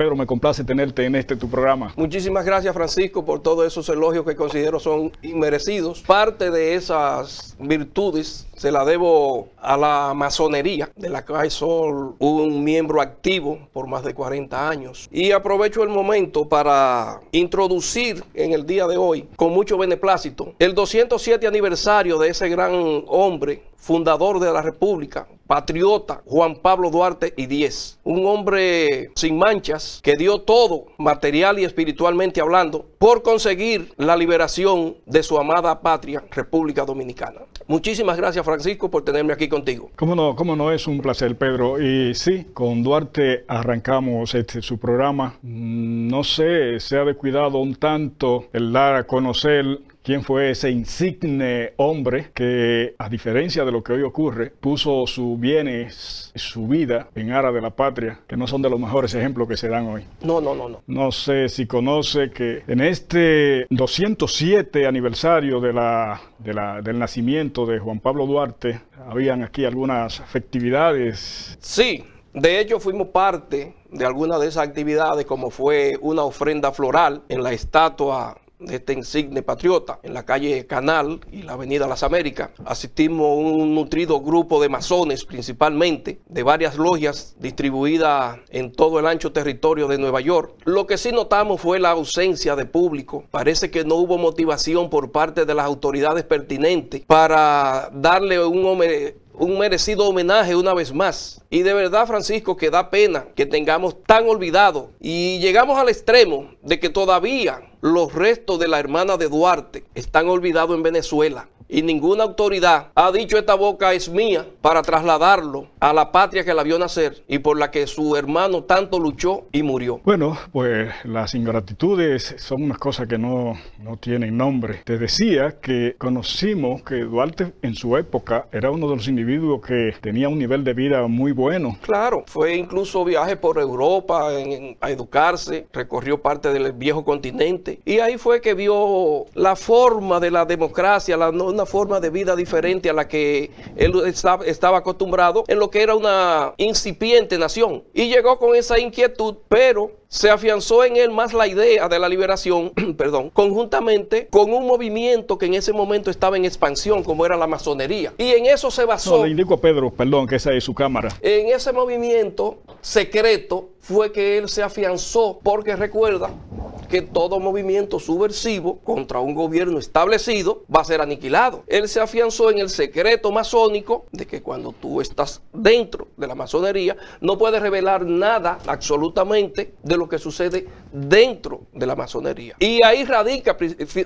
Pedro, me complace tenerte en este tu programa. Muchísimas gracias, Francisco, por todos esos elogios que considero son inmerecidos. Parte de esas virtudes se la debo a la masonería, de la cual soy un miembro activo por más de 40 años. Y aprovecho el momento para introducir en el día de hoy, con mucho beneplácito, el 207 aniversario de ese gran hombre fundador de la República, patriota Juan Pablo Duarte y diez, Un hombre sin manchas que dio todo, material y espiritualmente hablando, por conseguir la liberación de su amada patria, República Dominicana. Muchísimas gracias, Francisco, por tenerme aquí contigo. Cómo no, cómo no, es un placer, Pedro. Y sí, con Duarte arrancamos este, su programa. Mm, no sé, se ha descuidado un tanto el dar a conocer quién fue ese insigne hombre que, a diferencia de lo que hoy ocurre, puso sus bienes, su vida en aras de la patria, que no son de los mejores ejemplos que se dan hoy. No, no, no, no. No sé si conoce que en este 207 aniversario de la, del nacimiento de Juan Pablo Duarte, habían aquí algunas festividades. Sí, de hecho, fuimos parte de algunas de esas actividades, como fue una ofrenda floral en la estatua de este insigne patriota en la calle Canal y la avenida Las Américas. Asistimos a un nutrido grupo de masones principalmente de varias logias distribuidas en todo el ancho territorio de Nueva York. Lo que sí notamos fue la ausencia de público. Parece que no hubo motivación por parte de las autoridades pertinentes para darle un hombre un merecido homenaje una vez más. Y de verdad, Francisco, que da pena que tengamos tan olvidado. Y llegamos al extremo de que todavía los restos de la hermana de Duarte están olvidados en Venezuela y ninguna autoridad ha dicho esta boca es mía para trasladarlo a la patria que la vio nacer y por la que su hermano tanto luchó y murió. Bueno, pues las ingratitudes son unas cosas que no, no tienen nombre. Te decía que conocimos que Duarte en su época era uno de los individuos que tenía un nivel de vida muy bueno. Claro, fue incluso viaje por Europa a educarse, recorrió parte del viejo continente y ahí fue que vio la forma de la democracia, la forma de vida diferente a la que él estaba acostumbrado en lo que era una incipiente nación. Y llegó con esa inquietud, pero se afianzó en él más la idea de la liberación, perdón, conjuntamente con un movimiento que en ese momento estaba en expansión, como era la masonería. Y en eso se basó. le Pedro, perdón, que esa es su cámara. En ese movimiento secreto fue que él se afianzó, porque recuerda que todo movimiento subversivo contra un gobierno establecido va a ser aniquilado. Él se afianzó en el secreto masónico de que cuando tú estás dentro de la masonería no puedes revelar nada absolutamente de lo que sucede dentro de la masonería. Y ahí radica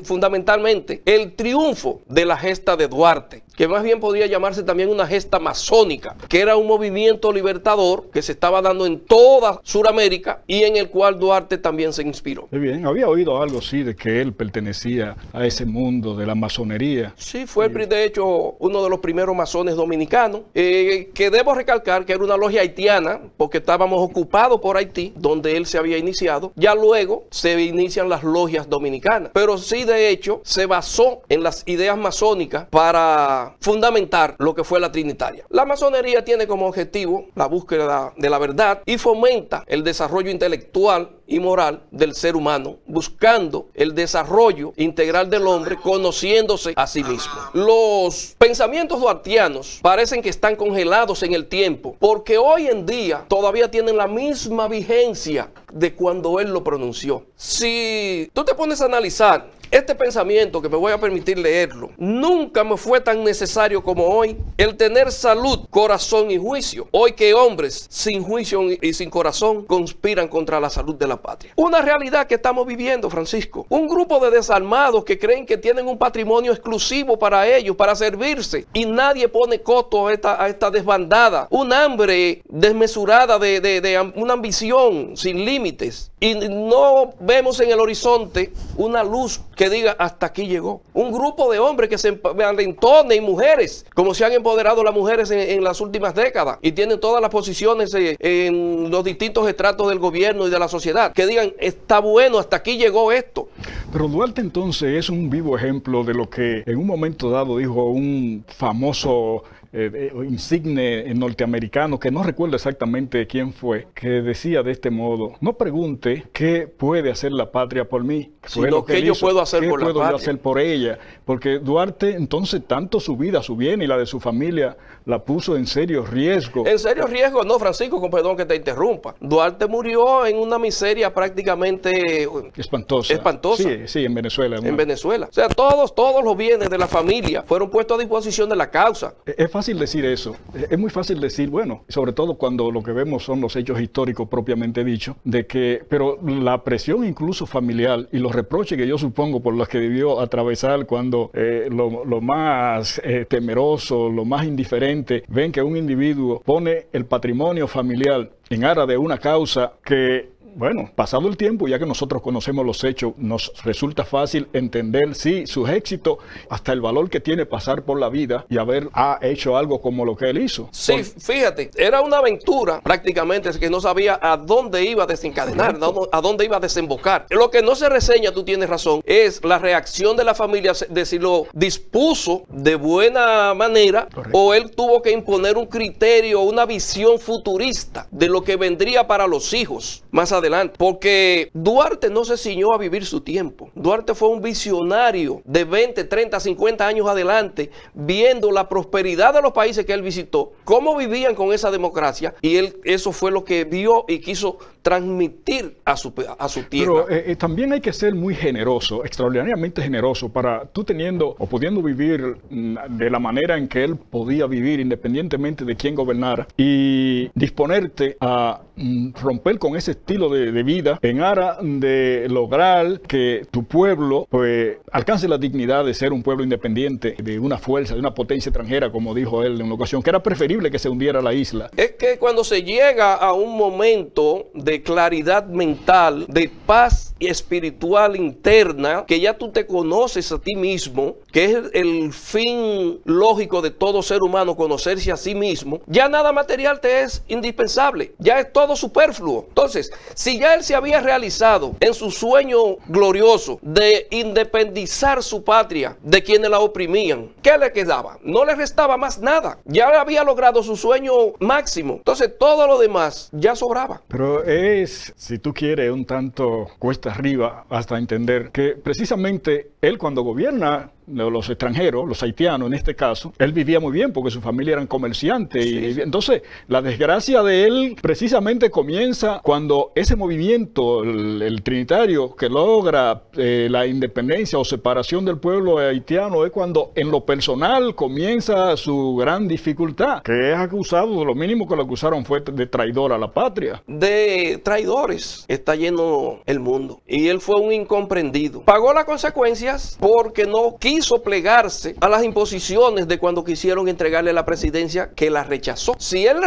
fundamentalmente el triunfo de la gesta de Duarte, que más bien podría llamarse también una gesta masónica, que era un movimiento libertador que se estaba dando en toda Sudamérica y en el cual Duarte también se inspiró. Muy bien, había oído algo, sí, de que él pertenecía a ese mundo de la masonería. Sí, fue de hecho uno de los primeros masones dominicanos, eh, que debo recalcar que era una logia haitiana, porque estábamos ocupados por Haití, donde él se había iniciado. Ya luego se inician las logias dominicanas. Pero sí, de hecho, se basó en las ideas masónicas para fundamentar lo que fue la Trinitaria. La masonería tiene como objetivo la búsqueda de la verdad y fomenta el desarrollo intelectual y moral del ser humano, buscando el desarrollo integral del hombre, conociéndose a sí mismo. Los pensamientos duartianos parecen que están congelados en el tiempo, porque hoy en día todavía tienen la misma vigencia de cuando él lo pronunció. Si tú te pones a analizar este pensamiento que me voy a permitir leerlo, nunca me fue tan necesario como hoy el tener salud, corazón y juicio. Hoy que hombres sin juicio y sin corazón conspiran contra la salud de la patria. Una realidad que estamos viviendo, Francisco. Un grupo de desarmados que creen que tienen un patrimonio exclusivo para ellos, para servirse. Y nadie pone coto a esta, desbandada. Un hambre desmesurada de una ambición sin límites y no vemos en el horizonte una luz que diga hasta aquí llegó. Un grupo de hombres que se alentone y mujeres, como se han empoderado las mujeres en, las últimas décadas y tienen todas las posiciones eh, en los distintos estratos del gobierno y de la sociedad, que digan está bueno, hasta aquí llegó esto. Pero Duarte entonces es un vivo ejemplo de lo que en un momento dado dijo un famoso eh, eh, insigne norteamericano, que no recuerdo exactamente quién fue, que decía de este modo, no pregunte qué puede hacer la patria por mí, sino qué yo puedo hacer por la patria. hacer por ella, porque Duarte entonces tanto su vida, su bien y la de su familia la puso en serio riesgo. En serio riesgo, no Francisco, con perdón que te interrumpa. Duarte murió en una miseria prácticamente eh, espantosa. Espantosa. Sí, en Venezuela. En, Venezuela. O sea, todos todos los bienes de la familia fueron puestos a disposición de la causa. Es fácil es muy fácil decir eso. Eh, es muy fácil decir, bueno, sobre todo cuando lo que vemos son los hechos históricos propiamente dicho, de que, pero la presión incluso familiar y los reproches que yo supongo por los que debió atravesar cuando eh, lo, más eh, temeroso, lo más indiferente, ven que un individuo pone el patrimonio familiar en aras de una causa que bueno, pasado el tiempo, ya que nosotros conocemos los hechos, nos resulta fácil entender si sí, sus éxitos, hasta el valor que tiene pasar por la vida y haber ha hecho algo como lo que él hizo. Sí, fíjate, era una aventura prácticamente que no sabía a dónde iba a desencadenar, a dónde iba a desembocar. Lo que no se reseña, tú tienes razón, es la reacción de la familia de si lo dispuso de buena manera o él tuvo que imponer un criterio, una visión futurista de lo que vendría para los hijos más adelante adelante, porque Duarte no se ciñó a vivir su tiempo. Duarte fue un visionario de 20, 30, 50 años adelante, viendo la prosperidad de los países que él visitó, cómo vivían con esa democracia, y él eso fue lo que vio y quiso transmitir a su, a su tierra. Pero eh, eh, también hay que ser muy generoso, extraordinariamente generoso, para tú teniendo o pudiendo vivir mm, de la manera en que él podía vivir, independientemente de quién gobernara, y disponerte a mm, romper con ese estilo de de, vida en aras de lograr que tu pueblo pues, alcance la dignidad de ser un pueblo independiente, de una fuerza, de una potencia extranjera, como dijo él en una ocasión, que era preferible que se hundiera la isla. Es que cuando se llega a un momento de claridad mental, de paz espiritual interna, que ya tú te conoces a ti mismo, que es el fin lógico de todo ser humano, conocerse a sí mismo, ya nada material te es indispensable, ya es todo superfluo. Entonces, si ya él se había realizado en su sueño glorioso de independizar su patria de quienes la oprimían, ¿qué le quedaba? No le restaba más nada. Ya había logrado su sueño máximo. Entonces todo lo demás ya sobraba. Pero es, si tú quieres, un tanto cuesta arriba hasta entender que precisamente él cuando gobierna los extranjeros, los haitianos en este caso, él vivía muy bien porque su familia eran comerciantes. Y, entonces, la desgracia de él precisamente comienza cuando ese movimiento, el, trinitario, que logra eh, la independencia o separación del pueblo haitiano, es cuando en lo personal comienza su gran dificultad, que es acusado, lo mínimo que lo acusaron fue de traidor a la patria. De traidores está lleno el mundo. Y él fue un incomprendido. Pagó las consecuencias porque no quiso quiso plegarse a las imposiciones de cuando quisieron entregarle la presidencia, que la rechazó. Si él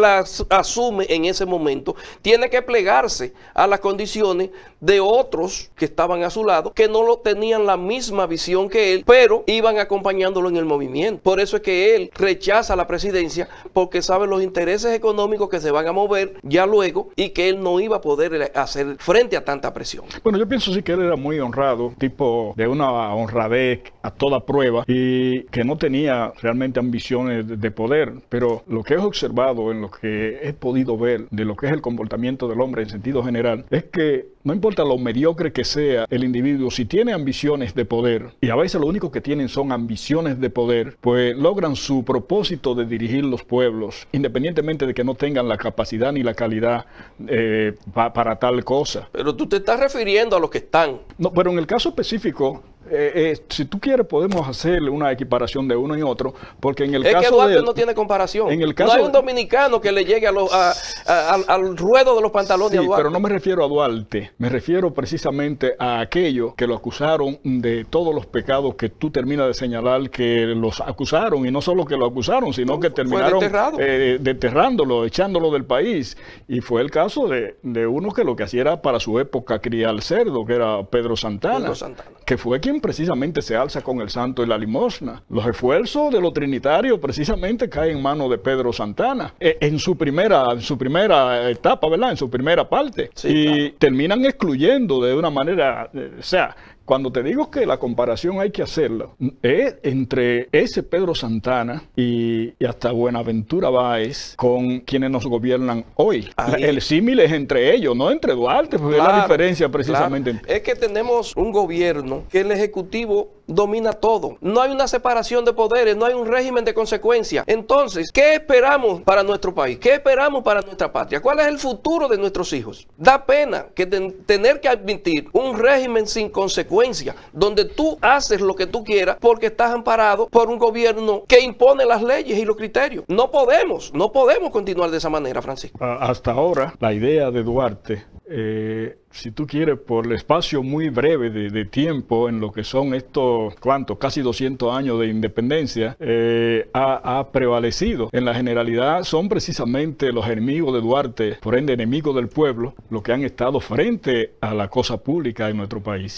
la, asume en ese momento, tiene que plegarse a las condiciones de otros que estaban a su lado, que no lo tenían la misma visión que él, pero iban acompañándolo en el movimiento. Por eso es que él rechaza la presidencia, porque sabe los intereses económicos que se van a mover ya luego y que él no iba a poder eh, hacer frente a tanta presión. Bueno, yo pienso sí que él era muy honrado, tipo de una honradez a toda prueba y que no tenía realmente ambiciones de poder, pero lo que he observado, en lo que he podido ver de lo que es el comportamiento del hombre en sentido general, es que no importa lo mediocre que sea el individuo, si tiene ambiciones de poder, y a veces lo único que tienen son ambiciones de poder, pues logran su propósito de dirigir los pueblos, independientemente de que no tengan la capacidad ni la calidad eh, para tal cosa. Pero tú te estás refiriendo a los que están. No, pero en el caso específico eh, eh, si tú quieres, podemos hacer una equiparación de uno y otro, porque en el caso. que Duarte no tiene comparación. En el caso, no hay un dominicano que le llegue al ruedo de los pantalones de Duarte. Pero no me refiero a Duarte, me refiero precisamente a aquellos que lo acusaron de todos los pecados que tú terminas de señalar que los acusaron, y no solo que lo acusaron, sino que terminaron eh, deterrándolo, echándolo del país. Y fue el caso de, uno que lo que hacía era para su época criar cerdo, que era Pedro Santana, Pedro Santana. que fue quien precisamente se alza con el santo y la limosna. Los esfuerzos de lo trinitario precisamente caen en manos de Pedro Santana eh, en su primera, en su primera etapa, ¿verdad? En su primera parte. y terminan excluyendo de una manera, eh, o sea, cuando te digo que la comparación hay que hacerla es entre ese Pedro Santana y, hasta Buenaventura Báez con quienes nos gobiernan hoy. El símil es entre ellos, no entre Duarte, porque es la diferencia precisamente. Es que tenemos un gobierno que el Ejecutivo domina todo. No hay una separación de poderes, no hay un régimen de consecuencia. Entonces, ¿qué esperamos para nuestro país? ¿Qué esperamos para nuestra patria? ¿Cuál es el futuro de nuestros hijos? Da pena que tener que admitir un régimen sin consecuencia, donde tú haces lo que tú quieras porque estás amparado por un gobierno que impone las leyes y los criterios. No podemos, no podemos continuar de esa manera, Francisco. Ah, hasta ahora, la idea de Duarte eh, si tú quieres, por el espacio muy breve de, tiempo en lo que son estos, ¿cuántos? Casi 200 años de independencia, eh, ha, ha, prevalecido. En la generalidad son precisamente los enemigos de Duarte, por ende enemigos del pueblo, los que han estado frente a la cosa pública en nuestro país.